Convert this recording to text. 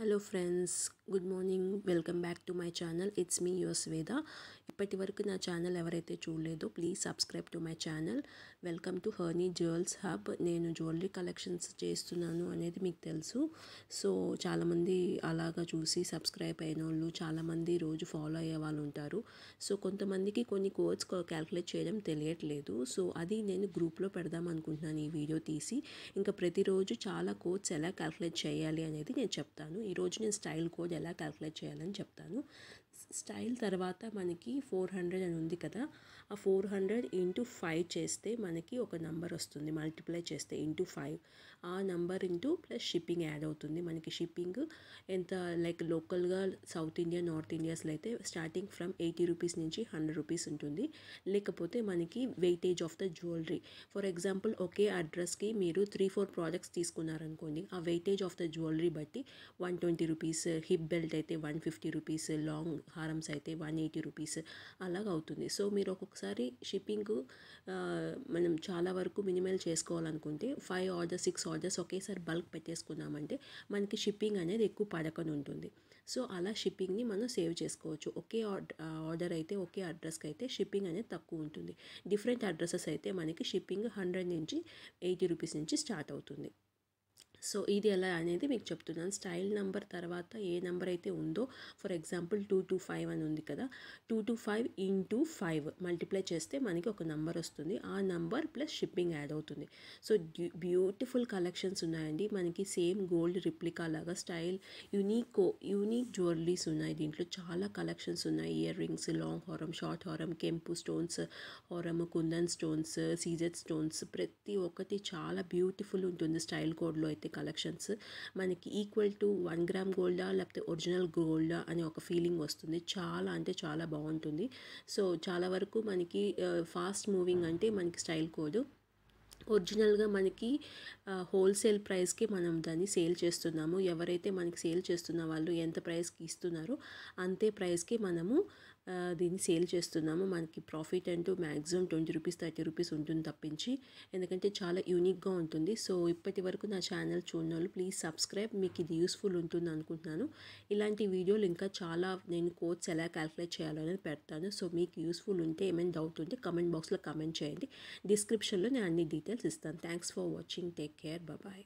hello friends good morning welcome back to my channel it's me your Sweda ఇప్పటి వరకు నా channel ఎవరైతే చూడలేదో please subscribe to my channel welcome to Harni jewels hub నేను jewellery collections చేస్తున్నాను అనేది మీకు తెలుసు సో చాలామంది అలాగా చూసి సబ్స్క్రైబ్ అయిన వాళ్ళు చాలామంది రోజు ఫాలో అయ్యే వాళ్ళు ఉంటారు సో కొంతమందికి కొన్ని కోడ్స్ క్యాల్కులేట్ చేయడం తెలియట్లేదు సో అది నేను గ్రూప్లో పెడదాం అనుకుంటున్నాను ఈ వీడియో తీసి ఇంకా ప్రతిరోజు చాలా కోడ్స్ ఎలా క్యాల్కులేట్ చేయాలి అనేది నేను చెప్తాను ఈరోజు నేను స్టైల్ కోడ్ ఎలా క్యాలిక్యులేట్ చేయాలని చెప్తాను స్టైల్ తర్వాత మనకి ఫోర్ హండ్రెడ్ అని ఉంది కదా ఆ ఫోర్ హండ్రెడ్ ఇంటూ ఫైవ్ చేస్తే మనకి ఒక నెంబర్ వస్తుంది మల్టిప్లై చేస్తే ఇంటూ ఫైవ్ ఆ number into plus shipping add అవుతుంది మనకి షిప్పింగ్ ఎంత లైక్ లోకల్గా సౌత్ ఇండియా నార్త్ ఇండియాస్లో అయితే స్టార్టింగ్ ఫ్రమ్ ఎయిటీ రూపీస్ నుంచి హండ్రెడ్ రూపీస్ ఉంటుంది లేకపోతే మనకి weightage of the jewellery for example ఒకే అడ్రస్కి మీరు త్రీ ఫోర్ ప్రోడక్ట్స్ తీసుకున్నారనుకోండి ఆ వెయిటేజ్ ఆఫ్ ద జ్యువెలరీ బట్టి one one twenty rupees hip belt అయితే వన్ ఫిఫ్టీ రూపీస్ లాంగ్ హారమ్స్ అయితే వన్ ఎయిటీ రూపీస్ అలాగ అవుతుంది సో మీరు ఒక్కొక్కసారి షిప్పింగ్ మనం చాలా వరకు మినిమల్ చేసుకోవాలనుకుంటే ఫైవ్ ఆర్డర్స్ సిక్స్ ఆర్డర్స్ ఒకేసారి బల్క్ పెట్టేసుకున్నామంటే మనకి షిప్పింగ్ అనేది ఎక్కువ పడకని ఉంటుంది సో అలా షిప్పింగ్ని మనం సేవ్ చేసుకోవచ్చు ఒకే ఆర్డర్ అయితే ఒకే అడ్రస్కి అయితే షిప్పింగ్ అనేది తక్కువ ఉంటుంది డిఫరెంట్ అడ్రసెస్ అయితే మనకి షిప్పింగ్ హండ్రెడ్ నుంచి ఎయిటీ రూపీస్ నుంచి స్టార్ట్ అవుతుంది సో ఇది ఎలా అనేది మీకు చెప్తున్నాను స్టైల్ నెంబర్ తర్వాత ఏ నెంబర్ అయితే ఉందో for example two two five అని ఉంది కదా two two five into five multiply చేస్తే మనకి ఒక నెంబర్ వస్తుంది ఆ నెంబర్ ప్లస్ షిప్పింగ్ యాడ్ అవుతుంది సో బ్యూటిఫుల్ కలెక్షన్స్ ఉన్నాయండి మనకి సేమ్ గోల్డ్ రిప్లికా లాగా స్టైల్ యునీకో యూనిక్ జ్యువెలరీస్ ఉన్నాయి దీంట్లో చాలా కలెక్షన్స్ ఉన్నాయి ఇయర్ రింగ్స్ లాంగ్ హారం షార్ట్ హారం కెంపు స్టోన్స్ హారము కుందన్ స్టోన్స్ సీజెడ్ స్టోన్స్ ప్రతి ఒక్కటి చాలా బ్యూటిఫుల్ ఉంటుంది స్టైల్ కోడ్లో అయితే కలెక్షన్స్ మనకి ఈక్వల్ టు వన్ గ్రామ్ గోల్డా లేకపోతే ఒరిజినల్ గోల్డా అనే ఒక ఫీలింగ్ వస్తుంది చాలా అంటే చాలా బాగుంటుంది సో చాలా వరకు మనకి ఫాస్ట్ మూవింగ్ అంటే మనకి స్టైల్ కోడ్ ఒరిజినల్గా మనకి హోల్సేల్ ప్రైస్కి మనం దాన్ని సేల్ చేస్తున్నాము ఎవరైతే మనకి సేల్ చేస్తున్న వాళ్ళు ఎంత ప్రైస్కి ఇస్తున్నారో అంతే ప్రైస్కి మనము దీన్ని సేల్ చేస్తున్నాము మనకి ప్రాఫిట్ అంటూ maximum twenty rupees thirty rupees ఉంటుంది తప్పించి ఎందుకంటే చాలా యూనిక్గా ఉంటుంది సో ఇప్పటి వరకు నా ఛానల్ చూడని వాళ్ళు ప్లీజ్ సబ్స్క్రైబ్ మీకు ఇది యూస్ఫుల్ ఉంటుంది అనుకుంటున్నాను ఇలాంటి వీడియోలు ఇంకా చాలా నేను కోడ్స్ ఎలా క్యాల్కులేట్ చేయాలో అనేది పెడతాను సో మీకు యూస్ఫుల్ ఉంటే ఏమైనా డౌట్ ఉంటే కమెంట్ బాక్స్లో కమెంట్ చేయండి డిస్క్రిప్షన్లో నేను అన్ని డీటెయిల్స్ ఇస్తాను thanks for watching take care bye